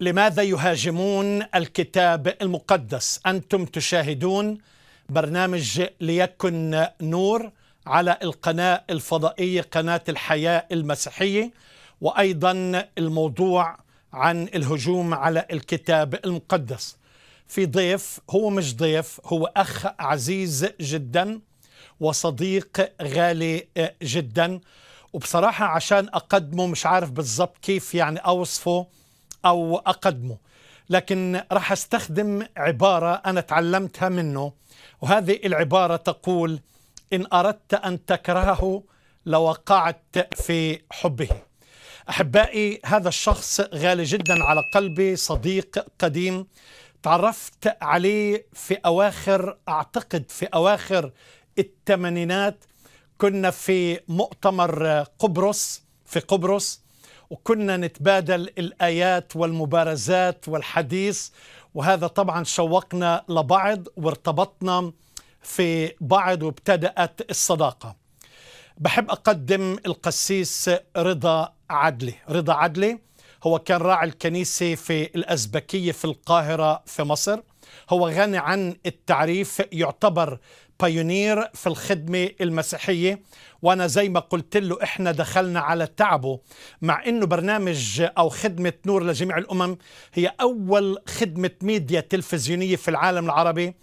لماذا يهاجمون الكتاب المقدس انتم تشاهدون برنامج ليكن نور على القناه الفضائيه قناه الحياه المسيحيه وايضا الموضوع عن الهجوم على الكتاب المقدس في ضيف هو مش ضيف هو اخ عزيز جدا وصديق غالي آه، جدا وبصراحه عشان اقدمه مش عارف بالضبط كيف يعني اوصفه أو أقدمه لكن راح أستخدم عبارة أنا تعلمتها منه وهذه العبارة تقول إن أردت أن تكرهه لوقعت في حبه أحبائي هذا الشخص غالي جدا على قلبي صديق قديم تعرفت عليه في أواخر أعتقد في أواخر الثمانينات كنا في مؤتمر قبرص في قبرص وكنا نتبادل الآيات والمبارزات والحديث وهذا طبعا شوقنا لبعض وارتبطنا في بعض وابتدأت الصداقة بحب أقدم القسيس رضا عدلي رضا عدلي هو كان راعي الكنيسة في الأزبكية في القاهرة في مصر هو غني عن التعريف يعتبر بايونير في الخدمة المسيحية وأنا زي ما قلت له إحنا دخلنا على تعبه مع أنه برنامج أو خدمة نور لجميع الأمم هي أول خدمة ميديا تلفزيونية في العالم العربي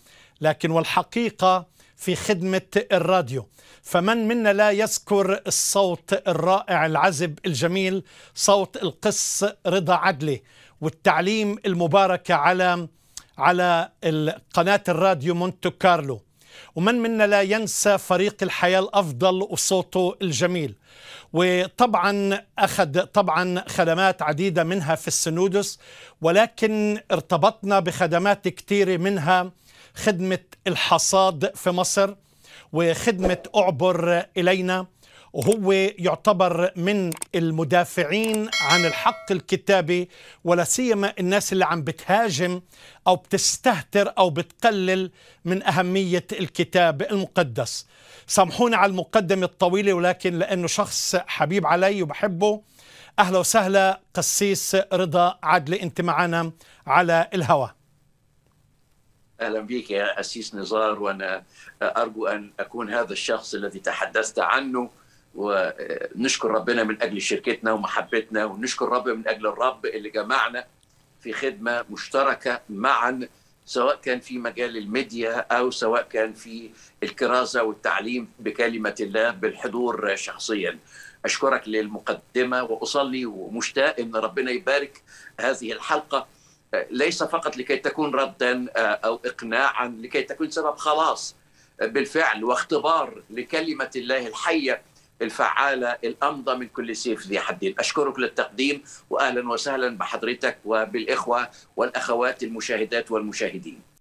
لكن والحقيقة في خدمة الراديو فمن منا لا يذكر الصوت الرائع العذب الجميل صوت القس رضا عدلي والتعليم المباركة على على قناة الراديو مونتو كارلو ومن منا لا ينسى فريق الحياة الأفضل وصوته الجميل وطبعا أخذ طبعا خدمات عديدة منها في السنودس ولكن ارتبطنا بخدمات كثيرة منها خدمة الحصاد في مصر وخدمة أعبر إلينا وهو يعتبر من المدافعين عن الحق الكتابي ولا سيما الناس اللي عم بتهاجم او بتستهتر او بتقلل من اهميه الكتاب المقدس. سامحوني على المقدمه الطويله ولكن لانه شخص حبيب علي وبحبه اهلا وسهلا قسيس رضا عدلي انت معنا على الهوا. اهلا بك يا اسيس نزار وانا ارجو ان اكون هذا الشخص الذي تحدثت عنه ونشكر ربنا من اجل شركتنا ومحبتنا ونشكر ربنا من اجل الرب اللي جمعنا في خدمه مشتركه معا سواء كان في مجال الميديا او سواء كان في الكرازه والتعليم بكلمه الله بالحضور شخصيا. اشكرك للمقدمه واصلي ومشتاق ان ربنا يبارك هذه الحلقه ليس فقط لكي تكون ردا او اقناعا لكي تكون سبب خلاص بالفعل واختبار لكلمه الله الحيه الفعالة الأمضى من كل سيف ذي حدين أشكرك للتقديم وأهلا وسهلا بحضرتك وبالإخوة والأخوات المشاهدات والمشاهدين